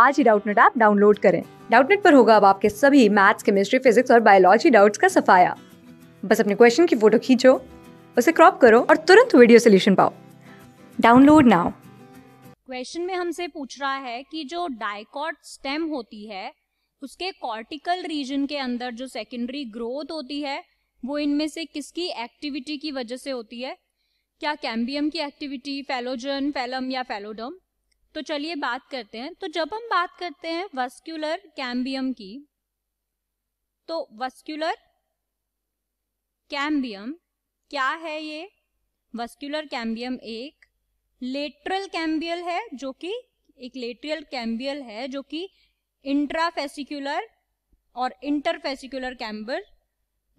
आज ही Doubtnut app download करें डाउटनेट पर होगा अब आपके सभी मैथ्स केमिस्ट्री फिजिक्स और बायोलॉजी डाउट्स का सफाया बस अपने क्वेश्चन की फोटो खींचो उसे क्रॉप करो और तुरंत वीडियो सोल्यूशन पाओ डाउनलोड नाउ क्वेश्चन में हमसे पूछ रहा है कि जो डायकॉट स्टेम होती है उसके कॉर्टिकल रीजन के अंदर जो सेकेंडरी ग्रोथ होती है वो इनमें से किसकी एक्टिविटी की वजह से होती है क्या कैम्बियम की एक्टिविटी फेलोजन फेलम या फेलोडम तो चलिए बात करते हैं तो जब हम बात करते हैं वस्क्यूलर कैम्बियम की तो वस्क्यूलर कैम्बियम क्या है ये वस्क्यूलर कैम्बियम एक लेटरल कैम्बियल है जो कि एक लेटरल कैम्बियल है जो कि इंट्राफेसिकुलर और इंटरफेसिकुलर कैम्बर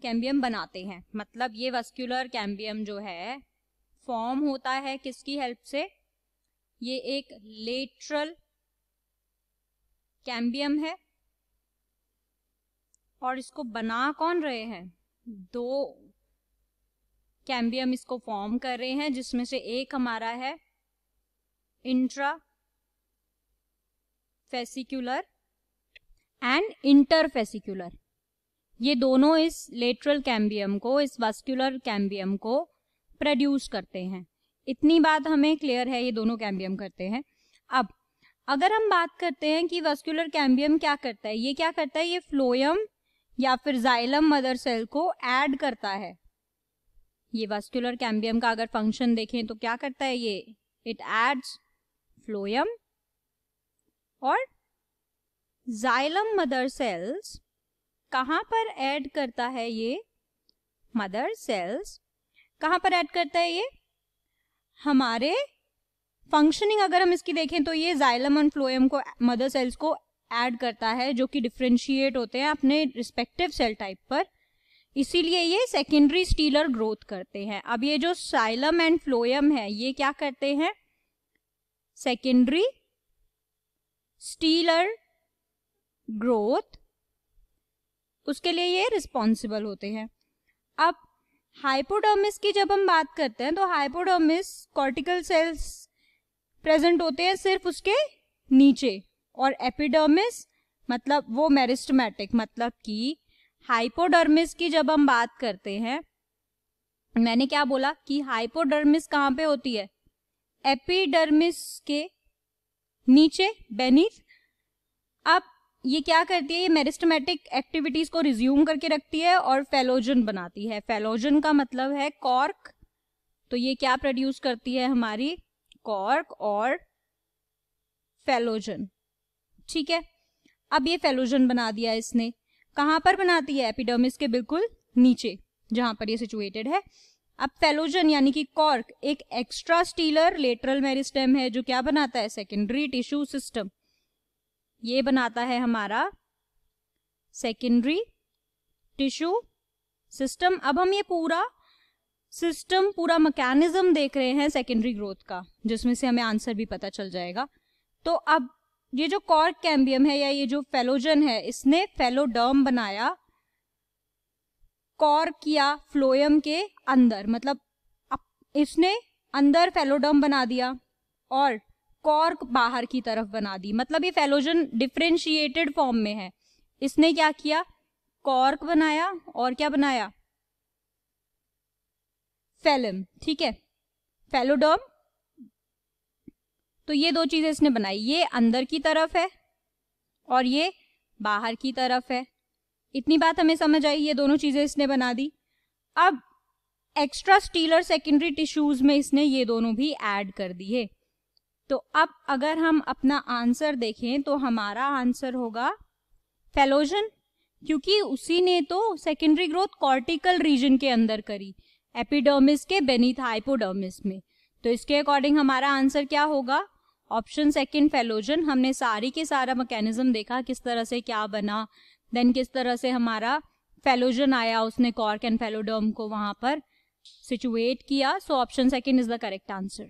कैम्बियम बनाते हैं मतलब ये वस्क्यूलर कैम्बियम जो है फॉर्म होता है किसकी हेल्प से ये एक लेटरल कैम्बियम है और इसको बना कौन रहे हैं दो कैम्बियम इसको फॉर्म कर रहे हैं जिसमें से एक हमारा है इंट्रा फेसिकुलर एंड इंटरफेसिकुलर ये दोनों इस लेटरल कैम्बियम को इस वास्कुलर कैम्बियम को प्रोड्यूस करते हैं इतनी बात हमें क्लियर है ये दोनों कैम्बियम करते हैं अब अगर हम बात करते हैं कि वस्कुलर कैम्बियम क्या करता है ये क्या करता है ये फ्लोयम या फिर जाइलम मदर सेल को ऐड करता है ये वस्कुलर कैम्बियम का अगर फंक्शन देखें तो क्या करता है ये इट एड्स फ्लोयम और जाइलम मदर सेल्स कहाँ पर ऐड करता है ये मदर सेल्स कहाँ पर ऐड करता है ये हमारे फंक्शनिंग अगर हम इसकी देखें तो ये जाइलम एंड फ्लोएम को मदर सेल्स को ऐड करता है जो कि डिफ्रेंशिएट होते हैं अपने रिस्पेक्टिव सेल टाइप पर इसीलिए ये सेकेंडरी स्टीलर ग्रोथ करते हैं अब ये जो साइलम एंड फ्लोएम है ये क्या करते हैं सेकेंडरी स्टीलर ग्रोथ उसके लिए ये रिस्पॉन्सिबल होते हैं अब हाइपोडर्मिस की जब हम बात करते हैं तो हाइपोडर्मिस कॉर्टिकल सेल्स प्रेजेंट होते हैं सिर्फ उसके नीचे और एपिडर्मिस मतलब वो मेरिस्टमेटिक मतलब कि हाइपोडर्मिस की जब हम बात करते हैं मैंने क्या बोला कि हाइपोडर्मिस कहाँ पे होती है एपिडर्मिस के नीचे बेनिथ अब ये क्या करती है ये मेरिस्टमेटिक एक्टिविटीज को रिज्यूम करके रखती है और फेलोजन बनाती है फेलोजन का मतलब है कॉर्क तो ये क्या प्रोड्यूस करती है हमारी कॉर्क और फेलोजन ठीक है अब ये फेलोजन बना दिया इसने कहाँ पर बनाती है एपिडर्मिस के बिल्कुल नीचे जहां पर ये सिचुएटेड है अब फेलोजन यानी कि कॉर्क एक एक्स्ट्रा स्टीलर लेटरल मेरिस्टेम है जो क्या बनाता है सेकेंडरी टिश्यू सिस्टम ये बनाता है हमारा सेकेंडरी टिश्यू सिस्टम अब हम ये पूरा सिस्टम पूरा मैकेनिज्म देख रहे हैं सेकेंडरी ग्रोथ का जिसमें से हमें आंसर भी पता चल जाएगा तो अब ये जो कॉर्क कैम्बियम है या ये जो फेलोजन है इसने फेलोडर्म बनाया कॉर्क या फ्लोयम के अंदर मतलब इसने अंदर फेलोडर्म बना दिया और कॉर्क बाहर की तरफ बना दी मतलब ये फेलोजन डिफ्रेंशिएटेड फॉर्म में है इसने क्या किया कॉर्क बनाया और क्या बनाया फेलम ठीक है फेलोडॉम तो ये दो चीजें इसने बनाई ये अंदर की तरफ है और ये बाहर की तरफ है इतनी बात हमें समझ आई ये दोनों चीजें इसने बना दी अब एक्स्ट्रा स्टीलर सेकेंडरी टिश्यूज में इसने ये दोनों भी ऐड कर दिए तो अब अगर हम अपना आंसर देखें तो हमारा आंसर होगा फेलोजन क्योंकि उसी ने तो सेकेंडरी ग्रोथ कॉर्टिकल रीजन के अंदर करी एपिडोमिस के बेनीथ हाइपोडर्मिस में तो इसके अकॉर्डिंग हमारा आंसर क्या होगा ऑप्शन सेकेंड फेलोजन हमने सारी के सारा मैकेनिज्म देखा किस तरह से क्या बना देन किस तरह से हमारा फेलोजन आया उसने कॉर्क एंड फेलोडोम को वहां पर सिचुएट किया so option second is the correct answer